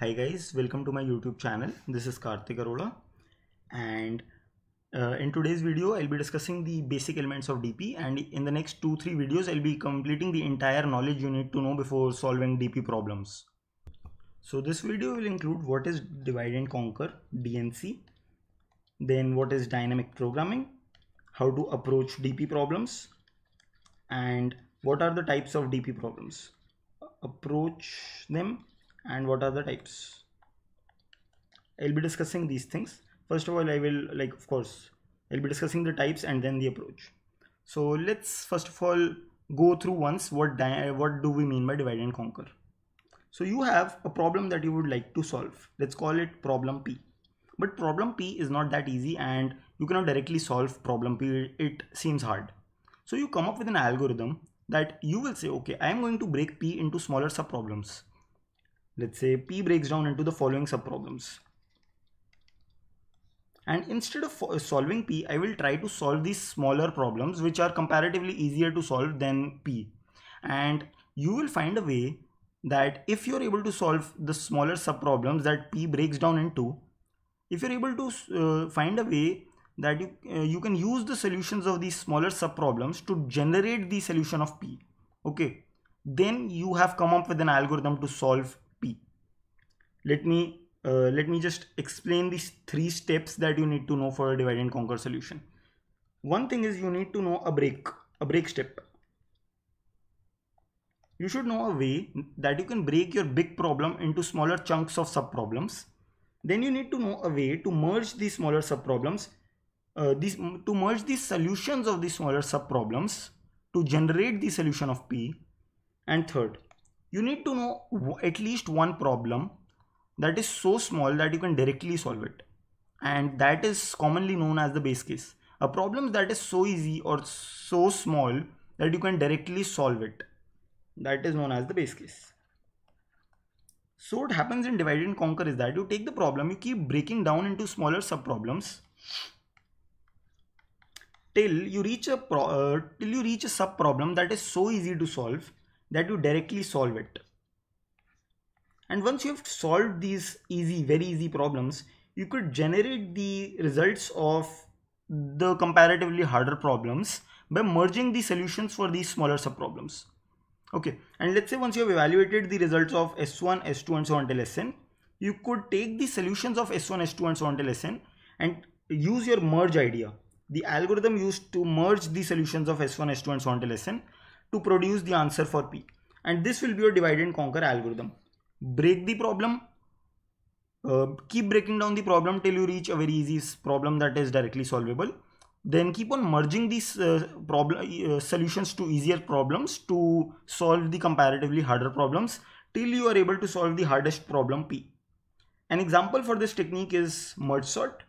Hi guys, welcome to my YouTube channel. This is Karthik Arola and uh, in today's video I'll be discussing the basic elements of DP and in the next 2-3 videos I'll be completing the entire knowledge you need to know before solving DP problems. So this video will include what is divide and conquer DNC, then what is dynamic programming, how to approach DP problems and what are the types of DP problems approach them and what are the types I'll be discussing these things first of all I will like of course I'll be discussing the types and then the approach so let's first of all go through once what what do we mean by divide and conquer so you have a problem that you would like to solve let's call it problem P but problem P is not that easy and you cannot directly solve problem P it seems hard so you come up with an algorithm that you will say okay I am going to break P into smaller sub problems Let's say P breaks down into the following subproblems. And instead of solving P, I will try to solve these smaller problems which are comparatively easier to solve than P. And you will find a way that if you're able to solve the smaller subproblems that P breaks down into, if you're able to uh, find a way that you, uh, you can use the solutions of these smaller subproblems to generate the solution of P, okay, then you have come up with an algorithm to solve let me uh, let me just explain these three steps that you need to know for a divide and conquer solution one thing is you need to know a break a break step you should know a way that you can break your big problem into smaller chunks of sub problems then you need to know a way to merge these smaller sub problems uh, these to merge these solutions of these smaller sub problems to generate the solution of p and third you need to know at least one problem that is so small that you can directly solve it and that is commonly known as the base case a problem that is so easy or so small that you can directly solve it that is known as the base case so what happens in divide and conquer is that you take the problem you keep breaking down into smaller sub problems till you reach a pro uh, till you reach a sub problem that is so easy to solve that you directly solve it and once you have solved these easy very easy problems you could generate the results of the comparatively harder problems by merging the solutions for these smaller subproblems okay and let's say once you have evaluated the results of s1 s2 and so on till sn you could take the solutions of s1 s2 and so on till sn and use your merge idea the algorithm used to merge the solutions of s1 s2 and so on till sn to produce the answer for p and this will be your divide and conquer algorithm break the problem uh, keep breaking down the problem till you reach a very easy problem that is directly solvable then keep on merging these uh, problem uh, solutions to easier problems to solve the comparatively harder problems till you are able to solve the hardest problem p an example for this technique is merge sort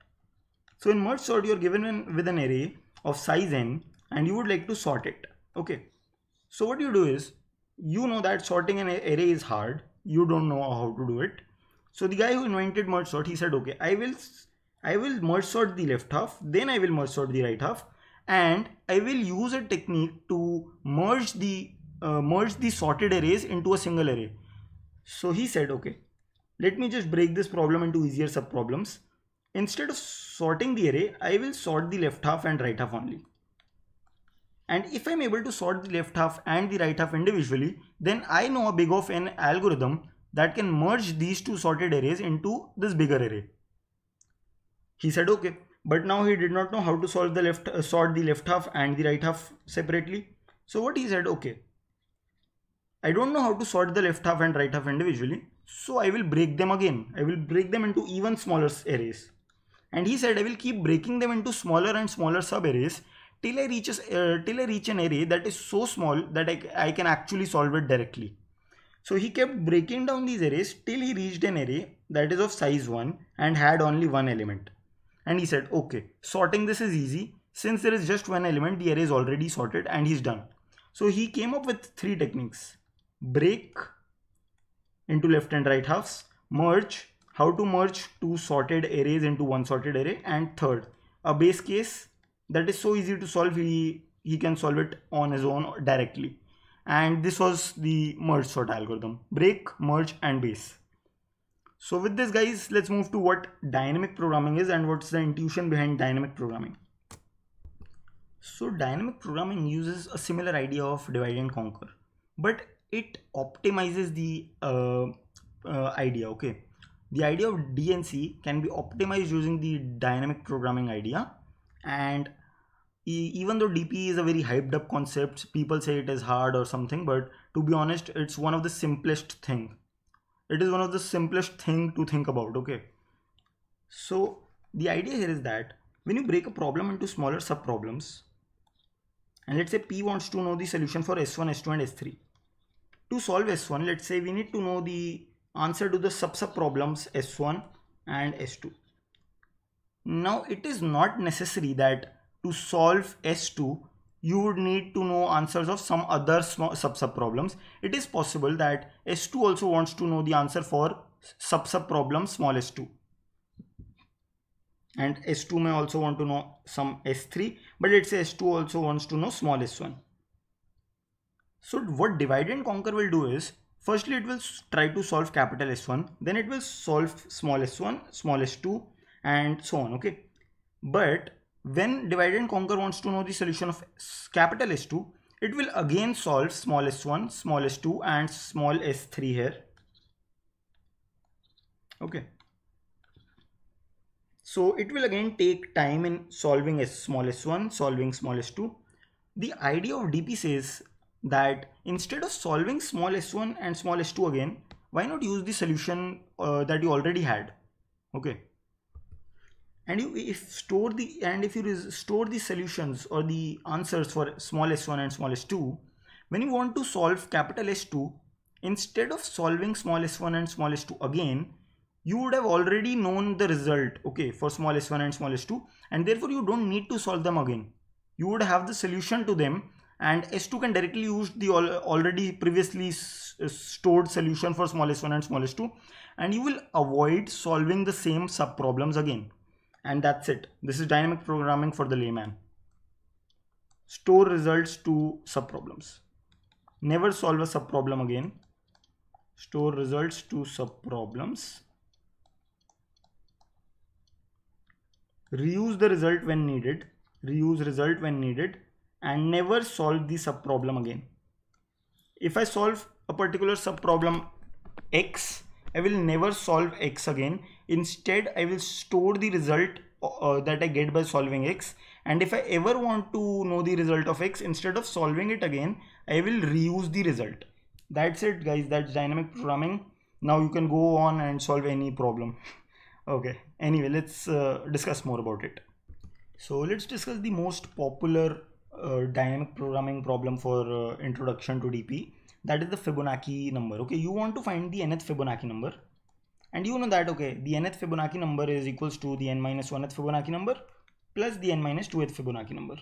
so in merge sort you are given with an array of size n and you would like to sort it okay so what you do is you know that sorting an array is hard you don't know how to do it so the guy who invented merge sort he said okay i will i will merge sort the left half then i will merge sort the right half and i will use a technique to merge the uh, merge the sorted arrays into a single array so he said okay let me just break this problem into easier subproblems instead of sorting the array i will sort the left half and right half only and if I'm able to sort the left half and the right half individually, then I know a big of n algorithm that can merge these two sorted arrays into this bigger array. He said, okay, but now he did not know how to solve the left, uh, sort the left half and the right half separately. So what he said, okay, I don't know how to sort the left half and right half individually. So I will break them again. I will break them into even smaller arrays. And he said, I will keep breaking them into smaller and smaller sub arrays till I reach uh, till I reach an array that is so small that I, I can actually solve it directly. So he kept breaking down these arrays till he reached an array that is of size 1 and had only one element. And he said, okay, sorting this is easy. Since there is just one element, the array is already sorted and he's done. So he came up with three techniques. Break into left and right halves, merge, how to merge two sorted arrays into one sorted array and third, a base case that is so easy to solve he he can solve it on his own directly and this was the merge sort algorithm break merge and base so with this guys let's move to what dynamic programming is and what's the intuition behind dynamic programming so dynamic programming uses a similar idea of divide and conquer but it optimizes the uh, uh, idea okay the idea of dnc can be optimized using the dynamic programming idea and even though DP is a very hyped up concept, people say it is hard or something, but to be honest, it's one of the simplest thing. It is one of the simplest thing to think about, okay? So the idea here is that when you break a problem into smaller sub problems, and let's say P wants to know the solution for S1, S2 and S3. To solve S1, let's say we need to know the answer to the sub sub problems S1 and S2. Now it is not necessary that to solve S2, you would need to know answers of some other sub sub problems. It is possible that S2 also wants to know the answer for sub sub problem small s2 and s2 may also want to know some s3 but let's say s2 also wants to know small s1 so what divide and conquer will do is firstly it will try to solve capital s1 then it will solve small s1 small s2 and so on okay but when divide and conquer wants to know the solution of capital S2, it will again solve small s1, small s2 and small s3 here. Okay. So it will again take time in solving s small s1, solving small s2. The idea of DP says that instead of solving small s1 and small s2 again, why not use the solution uh, that you already had? Okay and you if store the and if you store the solutions or the answers for small s1 and small s2 when you want to solve capital S2 instead of solving small s1 and small s2 again you would have already known the result okay for small s1 and small s2 and therefore you don't need to solve them again you would have the solution to them and s2 can directly use the already previously stored solution for small s1 and small s2 and you will avoid solving the same sub problems again and that's it. This is dynamic programming for the layman. Store results to subproblems. Never solve a subproblem again. Store results to subproblems. Reuse the result when needed. Reuse result when needed and never solve the subproblem again. If I solve a particular subproblem X I will never solve x again. Instead, I will store the result uh, that I get by solving x. And if I ever want to know the result of x, instead of solving it again, I will reuse the result. That's it guys, that's dynamic programming. Now you can go on and solve any problem. okay, anyway, let's uh, discuss more about it. So let's discuss the most popular uh, dynamic programming problem for uh, introduction to DP that is the Fibonacci number okay you want to find the nth Fibonacci number and you know that okay the nth Fibonacci number is equals to the n minus 1th Fibonacci number plus the n minus 2th Fibonacci number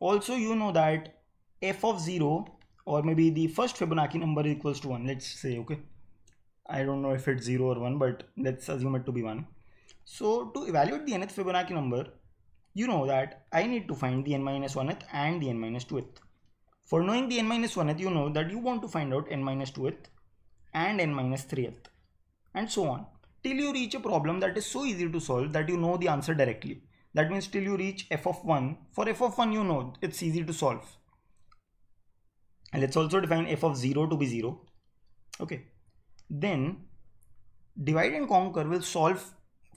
also you know that f of 0 or maybe the first Fibonacci number equals to 1 let's say okay I don't know if it's 0 or 1 but let's assume it to be 1 so to evaluate the nth Fibonacci number you know that I need to find the n minus 1th and the n minus 2th for knowing the n minus 1th, you know that you want to find out n minus 2th and n minus 3th and so on till you reach a problem that is so easy to solve that you know the answer directly. That means till you reach f of 1, for f of 1 you know it's easy to solve. And let's also define f of 0 to be 0. Okay. Then divide and conquer will solve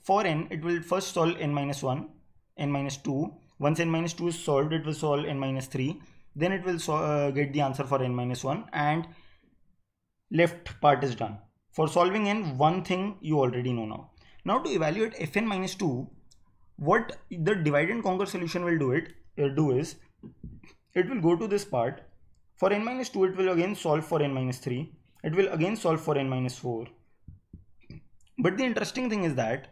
for n, it will first solve n minus 1, n minus 2. Once n minus 2 is solved, it will solve n minus 3 then it will so, uh, get the answer for n minus 1 and left part is done for solving n one thing you already know now now to evaluate fn minus 2 what the divide and conquer solution will do it uh, do is it will go to this part for n minus 2 it will again solve for n minus 3 it will again solve for n minus 4 but the interesting thing is that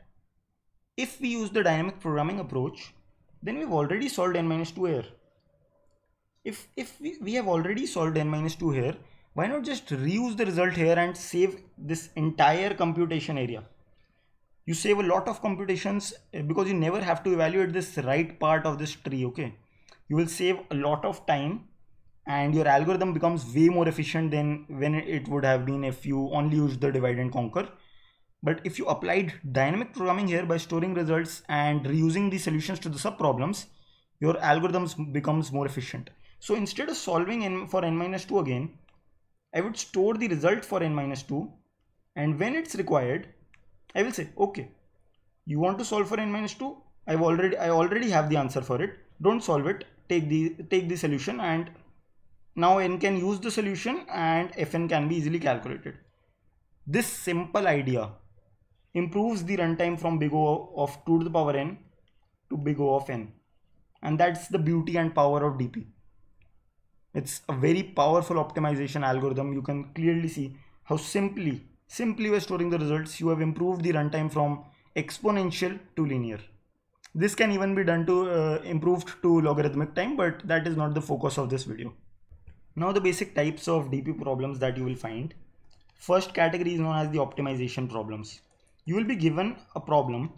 if we use the dynamic programming approach then we've already solved n minus 2 here if if we, have already solved n minus 2 here why not just reuse the result here and save this entire computation area you save a lot of computations eh, because you never have to evaluate this right part of this tree okay you will save a lot of time and your algorithm becomes way more efficient than when it would have been if you only used the divide and conquer but if you applied dynamic programming here by storing results and reusing the solutions to the sub problems your algorithms becomes more efficient so instead of solving n for n minus 2 again, I would store the result for n minus 2 and when it's required, I will say, okay, you want to solve for n minus 2? I've already, I already have the answer for it. Don't solve it. Take the, take the solution and now n can use the solution and fn can be easily calculated. This simple idea improves the runtime from big O of 2 to the power n to big O of n. And that's the beauty and power of DP. It's a very powerful optimization algorithm. You can clearly see how simply, simply by storing the results, you have improved the runtime from exponential to linear. This can even be done to uh, improved to logarithmic time, but that is not the focus of this video. Now the basic types of DP problems that you will find. First category is known as the optimization problems. You will be given a problem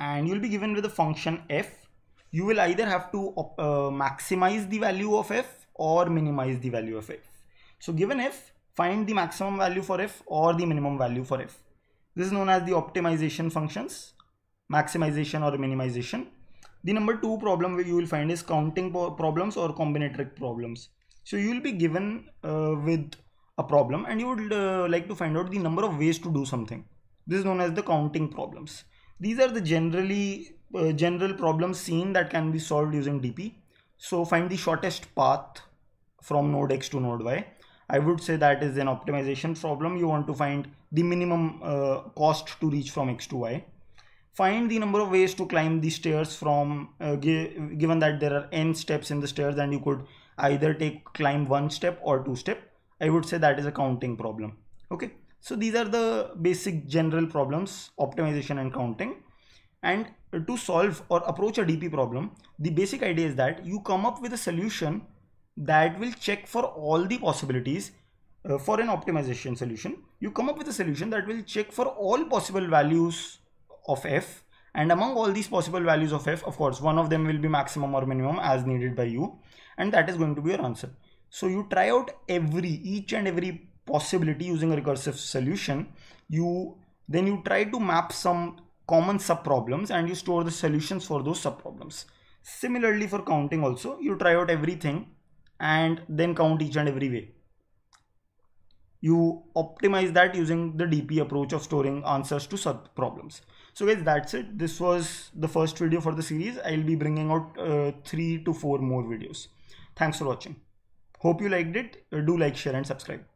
and you will be given with a function f. You will either have to uh, maximize the value of f or minimize the value of f. So given f, find the maximum value for f or the minimum value for f. This is known as the optimization functions, maximization or minimization. The number two problem you will find is counting problems or combinatoric problems. So you will be given uh, with a problem and you would uh, like to find out the number of ways to do something. This is known as the counting problems. These are the generally uh, general problems seen that can be solved using DP. So find the shortest path from node X to node Y. I would say that is an optimization problem. You want to find the minimum uh, cost to reach from X to Y. Find the number of ways to climb the stairs from, uh, given that there are n steps in the stairs and you could either take climb one step or two step. I would say that is a counting problem. Okay. So these are the basic general problems, optimization and counting and to solve or approach a DP problem, the basic idea is that you come up with a solution that will check for all the possibilities uh, for an optimization solution. You come up with a solution that will check for all possible values of f and among all these possible values of f, of course, one of them will be maximum or minimum as needed by you and that is going to be your answer. So you try out every, each and every possibility using a recursive solution. You then you try to map some common subproblems and you store the solutions for those subproblems. Similarly for counting also, you try out everything and then count each and every way. You optimize that using the DP approach of storing answers to subproblems. So guys, that's it. This was the first video for the series. I'll be bringing out uh, three to four more videos. Thanks for watching. Hope you liked it. Uh, do like, share and subscribe.